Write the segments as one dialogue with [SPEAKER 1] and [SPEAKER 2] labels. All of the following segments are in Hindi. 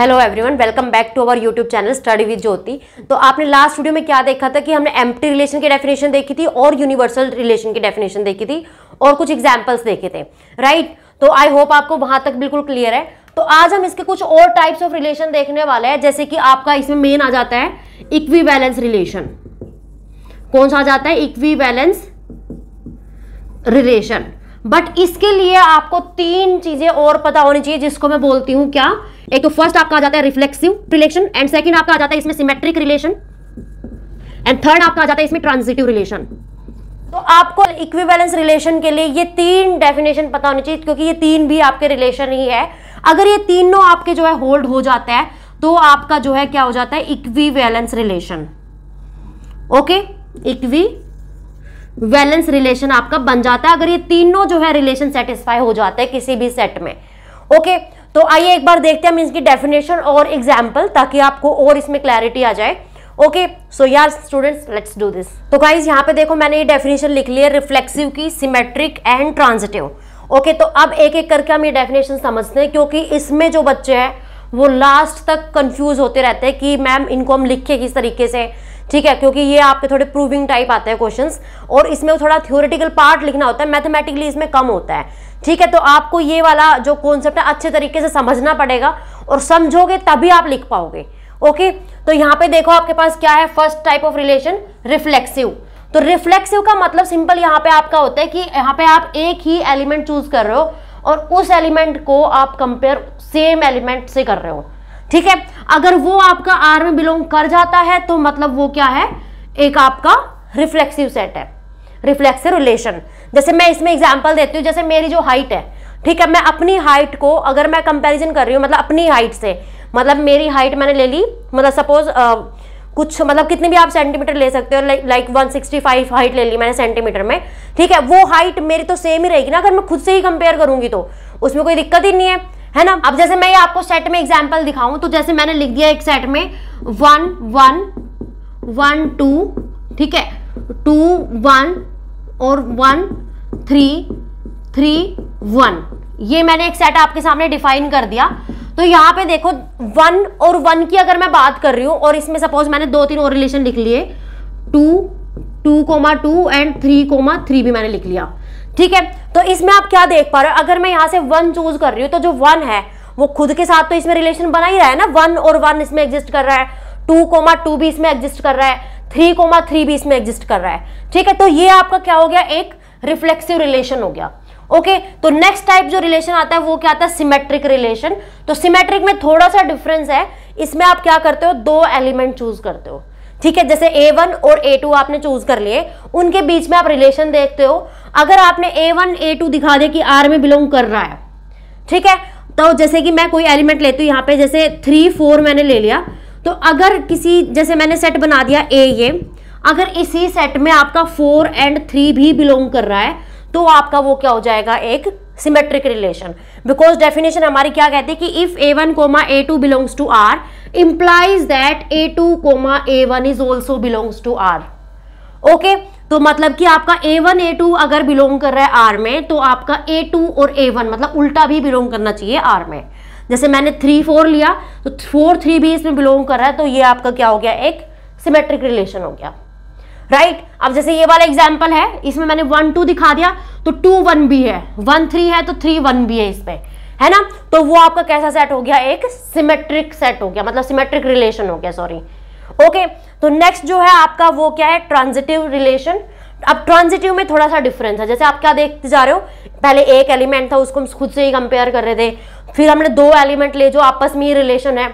[SPEAKER 1] Hello everyone welcome back to our YouTube channel study with Jyoti तो आपने लास्ट वीडियो में क्या देखा था कि हमने एम्प्टी रिलेशन की डेफिनेशन देखी थी और यूनिवर्सल रिलेशन की डेफिनेशन देखी थी और कुछ एग्जाम्पल्स देखे थे राइट right? तो आई होप आपको वहां तक बिल्कुल क्लियर है तो आज हम इसके कुछ और टाइप्स ऑफ रिलेशन देखने वाले हैं जैसे कि आपका इसमें मेन आ जाता है इक्वी रिलेशन कौन सा आ जाता है इक्वी रिलेशन बट इसके लिए आपको तीन चीजें और पता होनी चाहिए जिसको मैं बोलती हूं क्या एक तो फर्स्ट आपका आ जाता है रिफ्लेक्सिव रिलेशन एंड सेकंड आपका आ जाता है इसमें सिमेट्रिक रिलेशन एंड थर्ड आपका आ जाता है इसमें ट्रांजिटिव रिलेशन तो आपको इक्विवेलेंस रिलेशन के लिए ये तीन डेफिनेशन पता होनी चाहिए क्योंकि ये तीन भी आपके रिलेशन ही है अगर ये तीनों आपके जो है होल्ड हो जाता है तो आपका जो है क्या हो जाता है equi relation okay equivalence relation आपका बन जाता है अगर ये तीनों जो है रिलेशन सेटिस्फाई हो जाते हैं किसी भी सेट में ओके तो आइए एक बार देखते हैं हम इसकी डेफिनेशन और एग्जाम्पल ताकि आपको और इसमें क्लैरिटी आ जाए ओके सो यार स्टूडेंट्स लेट्स डू दिस तो गाइज यहाँ पे देखो मैंने ये डेफिनेशन लिख लिया रिफ्लेक्सिव की सिमेट्रिक एंड ट्रांजिटिव ओके तो अब एक एक करके हम ये डेफिनेशन समझते हैं क्योंकि इसमें जो बच्चे हैं वो लास्ट तक कंफ्यूज होते रहते हैं कि मैम इनको हम लिखे किस तरीके से ठीक है क्योंकि ये आपके थोड़े प्रूविंग टाइप आते हैं क्वेश्चन और इसमें थोड़ा थ्योरेटिकल पार्ट लिखना होता है मैथमेटिकली इसमें कम होता है ठीक है तो आपको ये वाला जो कॉन्सेप्ट है अच्छे तरीके से समझना पड़ेगा और समझोगे तभी आप लिख पाओगे ओके तो यहाँ पे देखो आपके पास क्या है first type of relation reflexive तो रिफ्लेक्सिव का मतलब सिंपल यहाँ पे आपका होता है कि यहाँ पे आप एक ही एलिमेंट चूज कर रहे हो और उस एलिमेंट को आप कंपेयर सेम एलिमेंट से कर रहे हो ठीक है अगर वो आपका आर में बिलोंग कर जाता है तो मतलब वो क्या है एक आपका रिफ्लेक्सिव सेट है रिफ्लेक्सिव रिलेशन जैसे मैं इसमें एग्जाम्पल देती हूँ जैसे मेरी जो हाइट है ठीक है मैं अपनी हाइट को अगर मैं कंपेरिजन कर रही हूँ मतलब अपनी हाइट से मतलब मेरी हाइट मैंने ले ली मतलब सपोज कुछ मतलब कितनी भी आप सेंटीमीटर ले सकते हो like one sixty five height ले ली मैंने सेंटीमीटर में ठीक है वो हाइट मेरी तो सेम ही रहेगी ना अगर मैं खुद से ही कंपेयर करूंगी तो उसमें कोई दिक्कत ही नहीं है है ना अब जैसे मैं ये आपको सेट में एग्जाम्पल दिखाऊं तो जैसे मैंने लिख दिया एक सेट में वन वन वन टू ठीक है टू वन और वन थ्री थ्री वन ये मैंने एक सेट आपके सामने डिफाइन कर दिया तो यहाँ पे देखो वन और वन की अगर मैं बात कर रही हूँ और इसमें सपोज मैंने दो तीन और रिलेशन लिख लिए two two comma two and three comma three भी मैंने लिख लिया ठीक है तो इसमें आप क्या देख पा रहे हो अगर मैं यहाँ से वन चूज कर रही हूँ तो जो वन है वो खुद के साथ तो इसमें रिलेशन बना ही रहा है ना वन और वन इसमें एग्जिस्ट कर रहा है टू कोमा टू भी इसमें एग्जिस्ट कर रहा है थ्री कोमा थ्री भी इसमें एग्जिस्ट कर रहा है ठीक है तो ये आपका क्या हो गया एक रिफ्लेक्सिव रिलेशन हो गया ओके okay, तो नेक्स्ट टाइप जो रिलेशन आता है वो क्या आता है सिमेट्रिक रिलेशन तो सिमेट्रिक में थोड़ा सा डिफरेंस है इसमें आप क्या करते हो दो एलिमेंट चूज करते हो ठीक है जैसे ए वन और ए टू आपने चूज कर लिए उनके बीच में आप रिलेशन देखते हो अगर आपने ए वन ए टू दिखा दे कि आर में बिलोंग कर रहा है ठीक है तो जैसे कि मैं कोई एलिमेंट लेती हूँ यहाँ पे जैसे थ्री फोर मैंने ले लिया तो अगर किसी जैसे मैंने सेट बना दिया ए ये अगर इसी सेट में आपका फोर एंड थ्री भी बिलोंग कर रहा है तो आपका वो क्या हो जाएगा एक सिमेट्रिक रिलेशन बिकॉज डेफिनेशन हमारी क्या कहती है कि if A one comma A two belongs to R implies that A two comma A one is also belongs to R okay तो मतलब कि आपका ए वन ए टू अगर बिलोंग कर रहा है आर में तो आपका ए टू और ए वन मतलब उल्टा भी बिलोंग करना चाहिए आर में जैसे मैंने थ्री फोर लिया तो फोर थ्री भी इसमें बिलोंग कर रहा है तो ये आपका क्या हो गया एक सिमेट्रिक रिलेशन हो गया राइट अब जैसे ये वाला एग्जाम्पल है इसमें मैंने वन टू दिखा दिया तो टू वन भी है वन थ्री है तो थ्री वन भी है इसमें है ना तो वो आपका कैसा सेट हो गया एक सिमेट्रिक सेट हो गया मतलब सिमेट्रिक रिलेशन हो गया सॉरी ओके तो नेक्स्ट जो है आपका वो क्या है ट्रांजिटिव रिलेशन अब ट्रांजिटिव में थोड़ा सा डिफरेंस है जैसे आप क्या देखते जा रहे हो पहले एक एलिमेंट था उसको हम खुद से ही कंपेयर कर रहे थे फिर हमने दो एलिमेंट ले जो आपस में ही रिलेशन है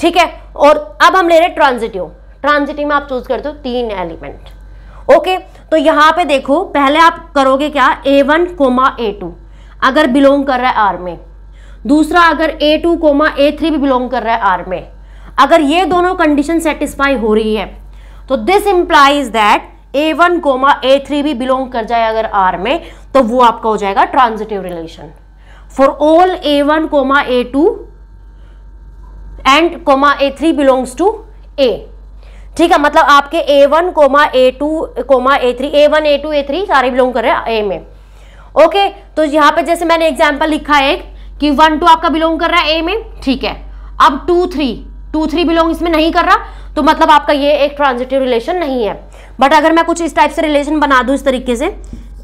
[SPEAKER 1] ठीक है और अब हम ले रहे ट्रांजिटिव ट्रांजिटिव में आप चूज करते हो तीन एलिमेंट ओके तो यहाँ पे देखो पहले आप करोगे क्या A one comma A two अगर बिलोंग कर रहा है आर में दूसरा अगर A two comma A three भी बिलोंग कर रहा है आर में अगर ये दोनों कंडीशन सेटिस्फाई हो रही है तो this implies that A one comma A three भी बिलोंग कर जाए अगर आर में तो वो आपका हो जाएगा transitive relation for all A one comma A two and comma A three belongs to A ठीक है मतलब आपके A one comma A two comma A three A one A two A three सारे बिलोंग कर रहे हैं ए में ओके तो यहाँ पे जैसे मैंने एग्जाम्पल लिखा है एक कि वन टू आपका बिलोंग कर रहा है ए में ठीक है अब two three two three belong इसमें नहीं कर रहा तो मतलब आपका ये एक ट्रांजिटिव रिलेशन नहीं है बट अगर मैं कुछ इस टाइप से रिलेशन बना दूँ इस तरीके से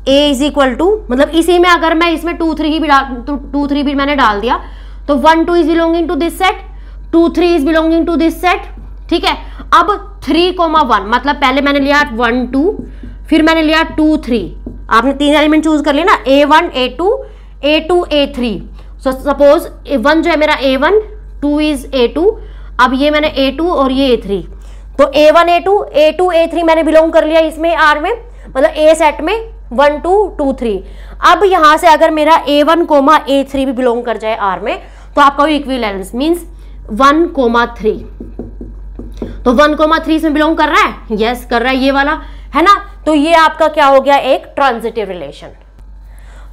[SPEAKER 1] ए इज इक्वल टू मतलब इसी में अगर मैं इसमें टू थ्री ही भी डाल टू थ्री भी मैंने डाल दिया तो one two is belonging to this set two three is belonging to this set ठीक है अब थ्री कोमा वन मतलब पहले मैंने लिया वन टू फिर मैंने लिया टू थ्री आपने तीन एलिमेंट चूज कर लिया ना A one A two A two A three so suppose one जो है मेरा A one two is A two अब ये मैंने ए टू और ये ए थ्री तो A one A two A two A three मैंने बिलोंग कर लिया इसमें आर में मतलब ए सेट में वन टू टू थ्री अब यहाँ से अगर मेरा A one comma A three भी बिलोंग कर जाए आर में तो आपका equivalence means one comma three तो वन कोमा थ्री इसमें बिलोंग कर रहा है यस yes, कर रहा है ये वाला है ना तो ये आपका क्या हो गया एक ट्रांजिटिव रिलेशन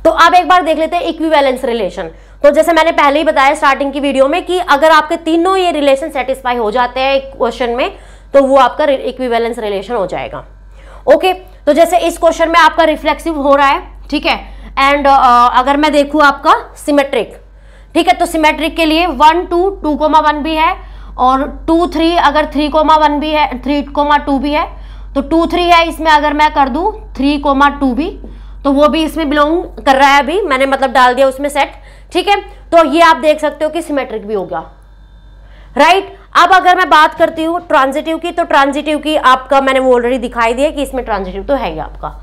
[SPEAKER 1] तो अब एक बार देख लेते हैं इक्विवेलेंस रिलेशन तो जैसे मैंने पहले ही बताया स्टार्टिंग की वीडियो में कि अगर आपके तीनों ये रिलेशन सेटिस्फाई हो जाते हैं एक क्वेश्चन में तो वो आपका इक्विवेलेंस रिलेशन हो जाएगा ओके तो जैसे इस क्वेश्चन में आपका रिफ्लेक्सिव हो रहा है ठीक है एंड uh, uh, अगर मैं देखूँ आपका सिमेट्रिक ठीक है तो सिमेट्रिक के लिए one two two comma one भी है और टू थ्री अगर थ्री कोमा वन भी है थ्री कोमा टू भी है तो टू थ्री है इसमें अगर मैं कर दूँ थ्री कोमा टू भी तो वो भी इसमें बिलोंग कर रहा है अभी मैंने मतलब डाल दिया उसमें सेट ठीक है तो ये आप देख सकते हो कि सिमेट्रिक भी हो गया राइट अब अगर मैं बात करती हूँ ट्रांजिटिव की तो ट्रांजिटिव की आपका मैंने वो ऑलरेडी दिखाई दिया कि इसमें ट्रांजिटिव तो है ही आपका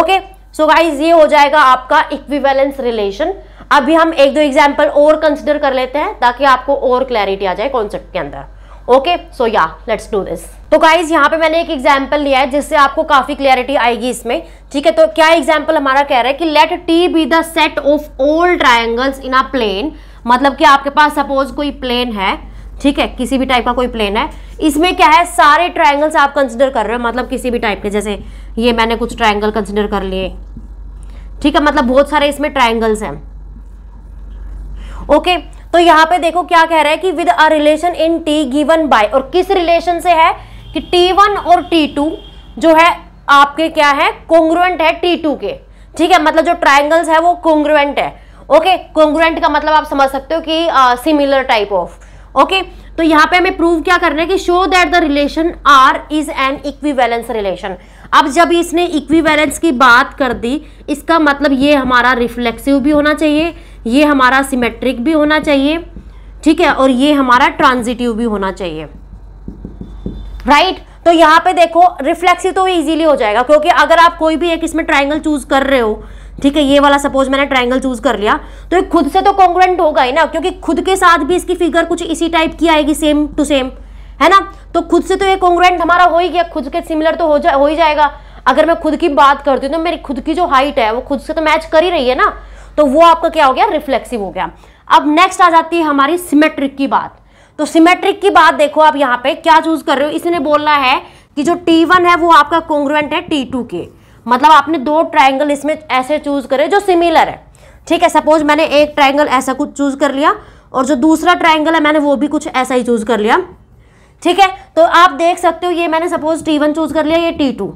[SPEAKER 1] ओके सो गाइज ये हो जाएगा आपका इक्विवेलेंस रिलेशन अभी हम एक दो एग्जाम्पल और कंसिडर कर लेते हैं ताकि आपको और क्लैरिटी आ जाए कॉन्सेप्ट के अंदर okay so yeah let's do this तो गाइज यहाँ पे मैंने एक एग्जाम्पल लिया है जिससे आपको काफी क्लैरिटी आएगी इसमें ठीक है तो क्या एग्जाम्पल हमारा कह रहा है कि let T be the set of all triangles in a plane मतलब कि आपके पास सपोज कोई प्लेन है ठीक है किसी भी टाइप का कोई प्लेन है इसमें क्या है सारे ट्राइंगल्स आप कंसिडर कर रहे हो मतलब किसी भी टाइप के जैसे ये मैंने कुछ ट्राइंगल कंसिडर कर लिए ठीक है मतलब बहुत सारे इसमें ट्राइंगल्स हैं ओके तो यहाँ पे देखो क्या कह रहा है कि with a relation in T given by और किस रिलेशन से है कि टी वन और टी टू जो है आपके क्या है कॉन्ग्रुएंट है टी टू के ठीक है मतलब जो ट्राइंगल्स है वो कॉन्ग्रुएंट है ओके कॉन्ग्रुएंट का मतलब आप समझ सकते हो कि सिमिलर टाइप ऑफ ओके तो यहाँ पे हमें प्रूव क्या करना है कि show that the relation R is an equivalence relation अब जब इसने इक्विवेलेंस की बात कर दी इसका मतलब ये हमारा रिफ्लेक्सिव भी होना चाहिए ये हमारा सिमेट्रिक भी होना चाहिए ठीक है और ये हमारा ट्रांजिटिव भी होना चाहिए राइट right? तो यहाँ पे देखो रिफ्लेक्सिव तो इजीली हो जाएगा क्योंकि अगर आप कोई भी एक इसमें ट्राइंगल चूज कर रहे हो ठीक है ये वाला सपोज मैंने ट्राइंगल चूज कर लिया तो ये खुद से तो कॉन्ग्रेंट होगा ही ना क्योंकि खुद के साथ भी इसकी फिगर कुछ इसी टाइप की आएगी सेम टू सेम है ना तो खुद से तो ये कॉन्ग्रेंट हमारा हो ही गया खुद के सिमिलर तो हो जा हो ही जाएगा अगर मैं खुद की बात करती हूँ तो मेरी खुद की जो हाइट है वो खुद से तो मैच कर ही रही है ना तो वो आपका क्या हो गया रिफ्लेक्सिव हो गया अब नेक्स्ट आ जाती है हमारी सिमेट्रिक की बात तो सिमेट्रिक की बात देखो आप यहाँ पे क्या चूज कर रहे हो इसने बोलना है कि जो T1 है वो आपका कॉन्ग्रुएंट है T2 के मतलब आपने दो ट्राइंगल इसमें ऐसे चूज करे जो सिमिलर है ठीक है सपोज मैंने एक ट्राइंगल ऐसा कुछ चूज कर लिया और जो दूसरा ट्राइंगल है मैंने वो भी कुछ ऐसा ही चूज कर लिया ठीक है तो आप देख सकते हो ये मैंने सपोज टी वन चूज कर लिया ये टी टू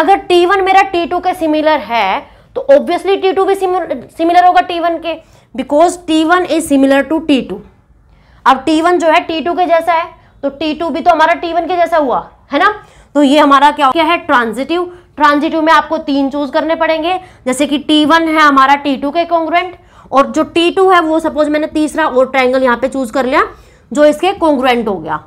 [SPEAKER 1] अगर टी वन मेरा टी टू के सिमिलर है तो ऑब्वियसली टी टू भी सिमिलर होगा टी वन के because T one is similar to T two अब टी वन जो है टी टू के जैसा है तो टी टू भी तो हमारा टी वन के जैसा हुआ है ना तो ये हमारा क्या क्या है ट्रांजिटिव ट्रांजिटिव में आपको तीन चूज करने पड़ेंगे जैसे कि टी वन है हमारा टी टू के कॉन्ग्रेंट और जो टी टू है वो सपोज मैंने तीसरा और ट्राइंगल यहाँ पे चूज कर लिया जो इसके कॉन्ग्रेंट हो गया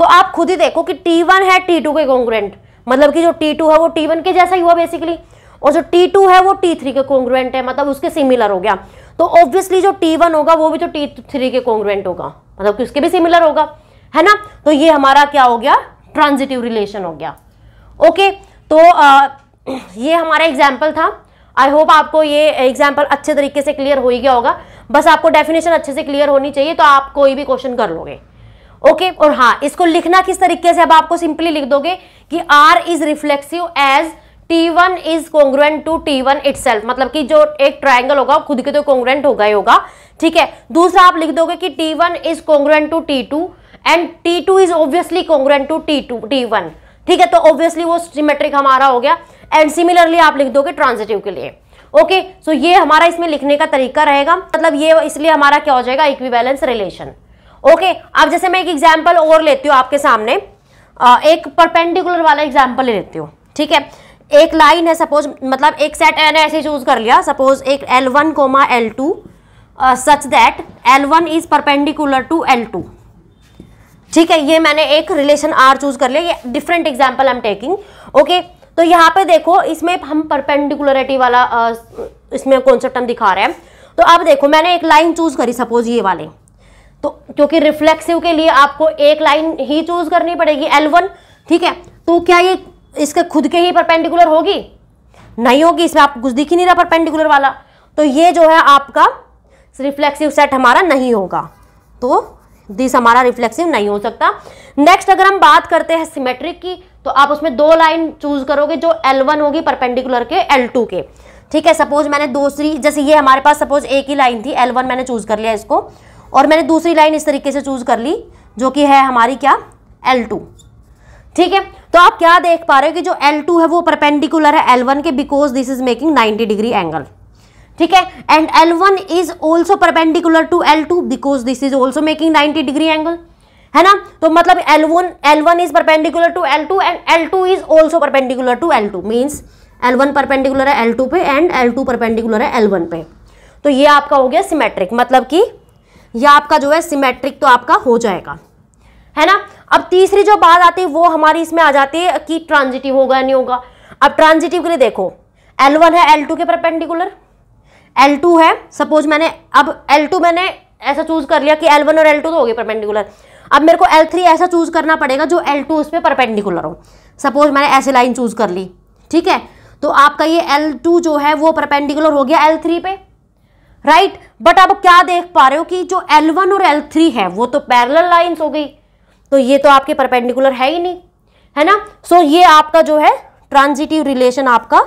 [SPEAKER 1] तो आप खुद ही देखो कि टी वन है टी टू के कॉन्ग्रेंट मतलब कि जो टी टू है वो टी वन के जैसा ही हुआ बेसिकली और जो टी टू है वो टी थ्री के कॉन्ग्रेंट है मतलब उसके सिमिलर हो गया तो ऑब्वियसली जो टी वन होगा वो भी तो टी थ्री के कॉन्ग्रेंट होगा मतलब कि उसके भी सिमिलर होगा है ना तो ये हमारा क्या हो गया ट्रांजिटिव रिलेशन हो गया ओके तो आ, ये हमारा एग्जाम्पल था आई होप आपको ये एग्जाम्पल अच्छे तरीके से क्लियर हो ही गया होगा बस आपको डेफिनेशन अच्छे से क्लियर होनी चाहिए तो आप कोई भी क्वेश्चन कर लोगे ओके और हाँ इसको लिखना किस तरीके से अब आपको सिंपली लिख दोगे कि R is reflexive as T one is congruent to T one it मतलब कि जो एक ट्राइंगल होगा खुद के तो कॉन्ग्रेंट होगा ही होगा ठीक है दूसरा आप लिख दोगे कि T one is congruent to T two and T two is obviously congruent to T two T one ठीक है तो ऑब्वियसली वो सिमेट्रिक हमारा हो गया एंड सिमिलरली आप लिख दोगे ट्रांजिटिव के लिए ओके okay, सो so ये हमारा इसमें लिखने का तरीका रहेगा मतलब ये इसलिए हमारा क्या हो जाएगा इक्वी रिलेशन ओके अब जैसे मैं एक एग्जाम्पल और लेती हूँ आपके सामने एक परपेंडिकुलर वाला एग्जाम्पल ले लेती हूँ ठीक है एक लाइन है सपोज मतलब एक सेट मैंने ऐसे चूज कर लिया सपोज एक L one comma L two such that L one is perpendicular to L two ठीक है ये मैंने एक रिलेशन आर चूज कर लिया ये different example I am taking okay तो यहाँ पे देखो इसमें हम परपेंडिकुलरिटी वाला uh, इसमें कॉन्सेप्ट हम दिखा रहे हैं तो अब देखो मैंने एक लाइन चूज करी सपोज ये वाले तो क्योंकि रिफ्लेक्सिव के लिए आपको एक लाइन ही चूज करनी पड़ेगी एल ठीक है तो क्या ये इसके खुद के ही परपेंडिकुलर होगी नहीं होगी इसमें आपको कुछ दिख ही नहीं रहा परपेंडिकुलर वाला तो ये जो है आपका रिफ्लेक्सिव सेट हमारा नहीं होगा तो दिस हमारा रिफ्लेक्सिव नहीं हो सकता नेक्स्ट अगर हम बात करते हैं सिमेट्रिक की तो आप उसमें दो लाइन चूज करोगे जो L1 होगी परपेंडिकुलर के L2 के ठीक है सपोज मैंने दूसरी जैसे ये हमारे पास सपोज एक ही लाइन थी L1 मैंने चूज कर लिया इसको और मैंने दूसरी लाइन इस तरीके से चूज कर ली जो कि है हमारी क्या एल टू ठीक है तो आप क्या देख पा रहे हो कि जो एल टू है वो परपेंडिकुलर है एल वन के because this is making ninety degree angle ठीक है and L one is also perpendicular to L two because this is also making ninety degree angle है ना तो मतलब L one L one is perpendicular to L two and L two is also perpendicular to L two means L one perpendicular है एल टू पे एंड एल टू परपेंडिकुलर है एल वन पे तो ये आपका हो गया सिमेट्रिक मतलब कि या आपका जो है सिमेट्रिक तो आपका हो जाएगा है ना अब तीसरी जो बात आती है वो हमारी इसमें आ जाती है कि ट्रांजिटिव होगा या नहीं होगा अब ट्रांजिटिव के लिए देखो एल वन है एल टू के परपेंडिकुलर एल टू है सपोज मैंने अब एल टू मैंने ऐसा चूज कर लिया कि एल वन और एल टू तो हो गए परपेंडिकुलर अब मेरे को एल थ्री ऐसा चूज करना पड़ेगा जो एल टू उस परपेंडिकुलर हो सपोज मैंने ऐसे लाइन चूज कर ली ठीक है तो आपका ये एल टू जो है वो परपेंडिकुलर हो गया एल थ्री पे राइट बट आप क्या देख पा रहे हो कि जो L1 और L3 है वो तो पैरल लाइन्स हो गई तो ये तो आपके परपेंडिकुलर है ही नहीं है ना सो so ये आपका जो है ट्रांजिटिव रिलेशन आपका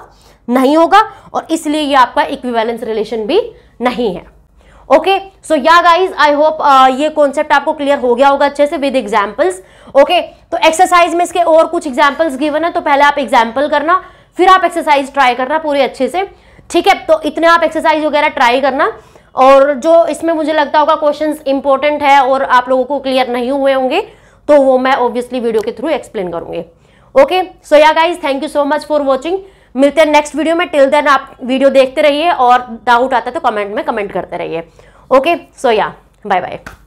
[SPEAKER 1] नहीं होगा और इसलिए ये आपका इक्विवेलेंस रिलेशन भी नहीं है okay so yeah guys I hope ये कॉन्सेप्ट आपको क्लियर हो गया होगा अच्छे से विद एग्जाम्पल्स ओके तो एक्सरसाइज में इसके और कुछ एग्जाम्पल्स गिवन है तो पहले आप एग्जाम्पल करना फिर आप एक्सरसाइज ट्राई करना पूरे अच्छे से ठीक है तो इतने आप एक्सरसाइज वगैरह ट्राई करना और जो इसमें मुझे लगता होगा क्वेश्चन इंपॉर्टेंट है और आप लोगों को क्लियर नहीं हुए होंगे तो वो मैं ऑब्वियसली वीडियो के थ्रू एक्सप्लेन करूंगी okay so yeah guys thank you so much for watching मिलते हैं नेक्स्ट वीडियो में टिल देन आप वीडियो देखते रहिए और डाउट आता है तो कमेंट में कमेंट करते रहिए ओके सो या बाय बाय